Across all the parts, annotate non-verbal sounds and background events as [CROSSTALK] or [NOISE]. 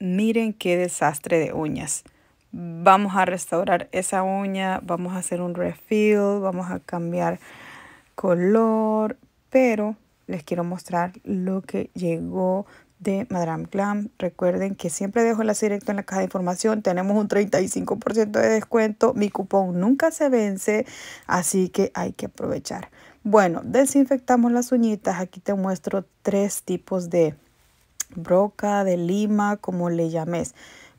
miren qué desastre de uñas. Vamos a restaurar esa uña, vamos a hacer un refill, vamos a cambiar color, pero les quiero mostrar lo que llegó de Madame Glam. Recuerden que siempre dejo el directo en la caja de información. Tenemos un 35% de descuento. Mi cupón nunca se vence, así que hay que aprovechar. Bueno, desinfectamos las uñitas. Aquí te muestro tres tipos de broca, de lima, como le llames.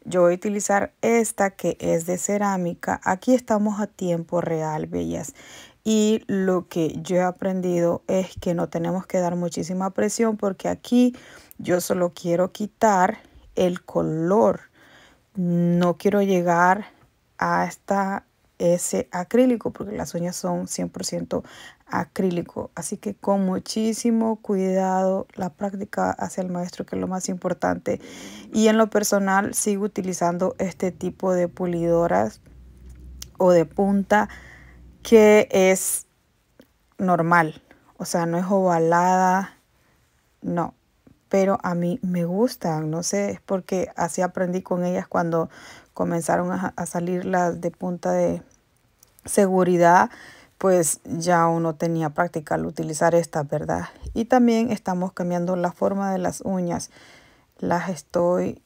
Yo voy a utilizar esta que es de cerámica. Aquí estamos a tiempo real, bellas. Y lo que yo he aprendido es que no tenemos que dar muchísima presión porque aquí yo solo quiero quitar el color. No quiero llegar a esta ese acrílico, porque las uñas son 100% acrílico. Así que con muchísimo cuidado, la práctica hacia el maestro, que es lo más importante. Y en lo personal, sigo utilizando este tipo de pulidoras o de punta, que es normal, o sea, no es ovalada, no, pero a mí me gustan, no sé, es porque así aprendí con ellas cuando comenzaron a, salir las de punta de seguridad, pues ya uno tenía práctica al utilizar estas, ¿verdad? Y también estamos cambiando la forma de las uñas, las estoy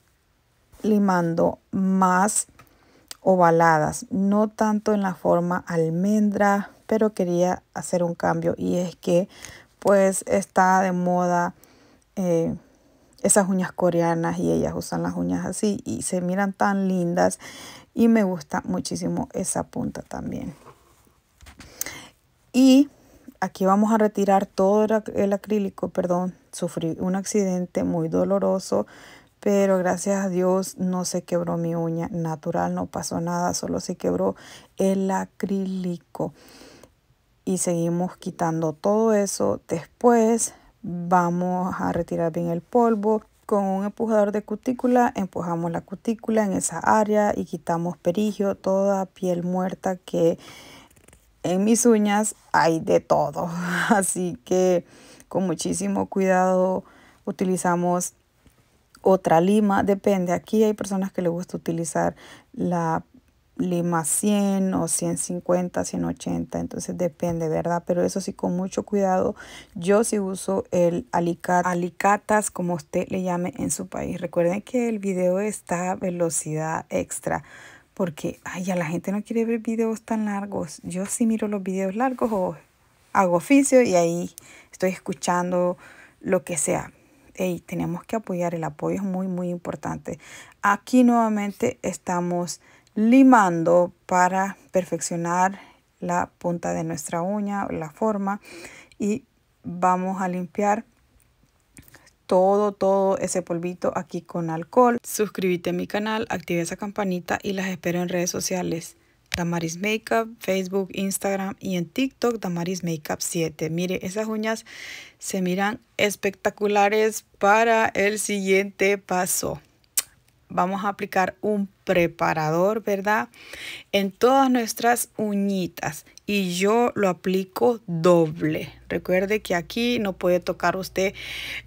limando más ovaladas, no tanto en la forma almendra, pero quería hacer un cambio y es que pues está de moda eh, esas uñas coreanas y ellas usan las uñas así y se miran tan lindas y me gusta muchísimo esa punta también. Y aquí vamos a retirar todo el acrílico, perdón, sufrí un accidente muy doloroso, pero gracias a Dios no se quebró mi uña natural, no pasó nada, solo se quebró el acrílico. Y seguimos quitando todo eso. Después Vamos a retirar bien el polvo. Con un empujador de cutícula empujamos la cutícula en esa área y quitamos perigio, toda piel muerta que en mis uñas hay de todo. [LAUGHS] Así que con muchísimo cuidado utilizamos otra lima, depende. Aquí hay personas que les gusta utilizar la lima 100 o 150, 180, entonces depende, ¿verdad? Pero eso sí, con mucho cuidado, yo sí uso el alicat alicatas, como usted le llame en su país. Recuerden que el video está a velocidad extra, porque ay, ya la gente no quiere ver videos tan largos. Yo sí miro los videos largos o hago oficio y ahí estoy escuchando lo que sea. Y tenemos que apoyar, el apoyo es muy, muy importante. Aquí nuevamente estamos limando para perfeccionar la punta de nuestra uña, la forma y vamos a limpiar todo, todo ese polvito aquí con alcohol. Suscríbete a mi canal, active esa campanita y las espero en redes sociales. Damaris Makeup, Facebook, Instagram y en TikTok Damaris Makeup 7. Mire, esas uñas se miran espectaculares para el siguiente paso vamos a aplicar un preparador, ¿verdad? En todas nuestras uñitas y yo lo aplico doble. Recuerde que aquí no puede tocar usted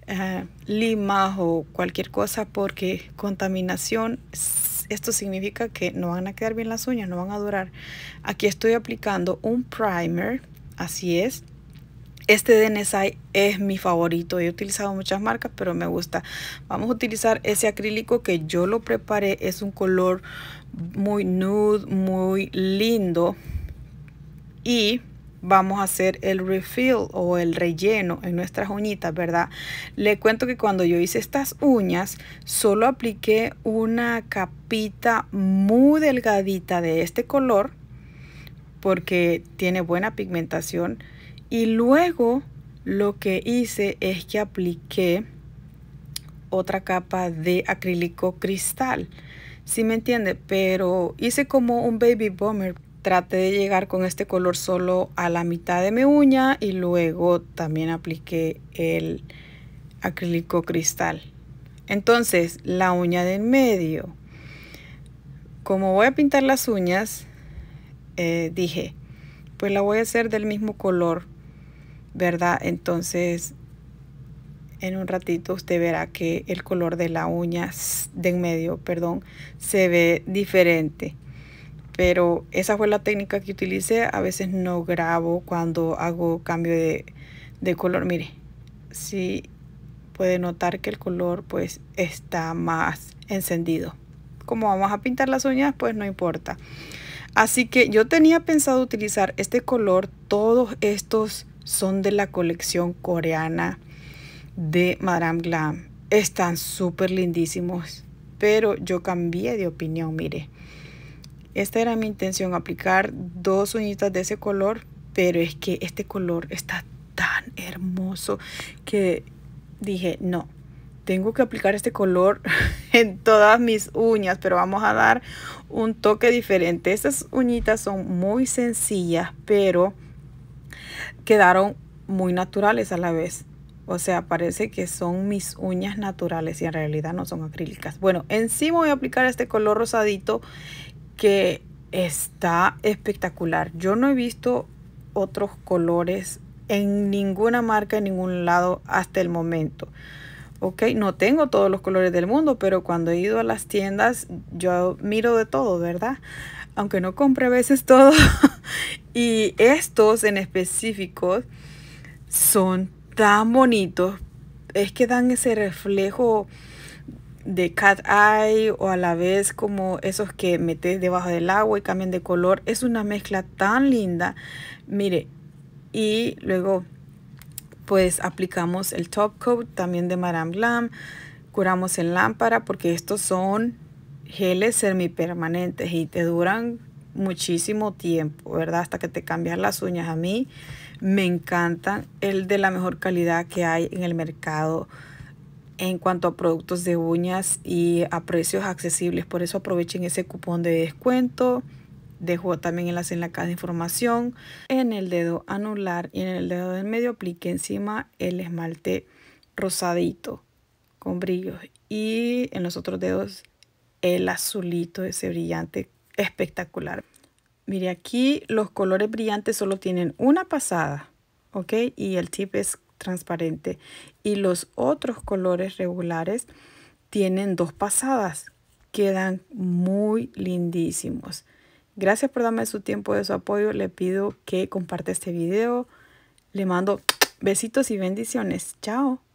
eh, lima o cualquier cosa porque contaminación, esto significa que no van a quedar bien las uñas, no van a durar. Aquí estoy aplicando un primer, así es, este de es mi favorito. He utilizado muchas marcas, pero me gusta. Vamos a utilizar ese acrílico que yo lo preparé. Es un color muy nude, muy lindo. Y vamos a hacer el refill o el relleno en nuestras uñitas, ¿verdad? Le cuento que cuando yo hice estas uñas, solo apliqué una capita muy delgadita de este color porque tiene buena pigmentación y luego lo que hice es que apliqué otra capa de acrílico cristal. Si ¿Sí me entiende? Pero hice como un baby bomber. Traté de llegar con este color solo a la mitad de mi uña y luego también apliqué el acrílico cristal. Entonces, la uña de en medio. Como voy a pintar las uñas, eh, dije, pues la voy a hacer del mismo color ¿verdad? Entonces, en un ratito usted verá que el color de la uña de en medio, perdón, se ve diferente. Pero esa fue la técnica que utilicé. A veces no grabo cuando hago cambio de, de color. Mire, si puede notar que el color pues está más encendido. Como vamos a pintar las uñas, pues no importa. Así que yo tenía pensado utilizar este color todos estos son de la colección coreana de Madame Glam. Están súper lindísimos, pero yo cambié de opinión, mire. Esta era mi intención, aplicar dos uñitas de ese color, pero es que este color está tan hermoso que dije, no, tengo que aplicar este color [LAUGHS] en todas mis uñas, pero vamos a dar un toque diferente. Estas uñitas son muy sencillas, pero quedaron muy naturales a la vez. O sea, parece que son mis uñas naturales y en realidad no son acrílicas. Bueno, encima voy a aplicar este color rosadito que está espectacular. Yo no he visto otros colores en ninguna marca, en ningún lado hasta el momento. Ok, no tengo todos los colores del mundo, pero cuando he ido a las tiendas yo miro de todo, ¿verdad? Aunque no compre a veces todo [LAUGHS] Y estos en específico son tan bonitos. Es que dan ese reflejo de cat eye o a la vez como esos que metes debajo del agua y cambian de color. Es una mezcla tan linda. Mire, y luego pues aplicamos el top coat también de Maram Glam. Curamos en lámpara porque estos son geles semipermanentes y te duran muchísimo tiempo, ¿verdad? Hasta que te cambias las uñas. A mí me encantan el de la mejor calidad que hay en el mercado en cuanto a productos de uñas y a precios accesibles. Por eso aprovechen ese cupón de descuento. Dejo también enlace en la caja de información. En el dedo anular y en el dedo del medio aplique encima el esmalte rosadito con brillos. Y en los otros dedos el azulito, ese brillante espectacular. Mire aquí los colores brillantes solo tienen una pasada, ¿ok? Y el tip es transparente. Y los otros colores regulares tienen dos pasadas. Quedan muy lindísimos. Gracias por darme su tiempo de su apoyo. Le pido que comparte este video. Le mando besitos y bendiciones. Chao.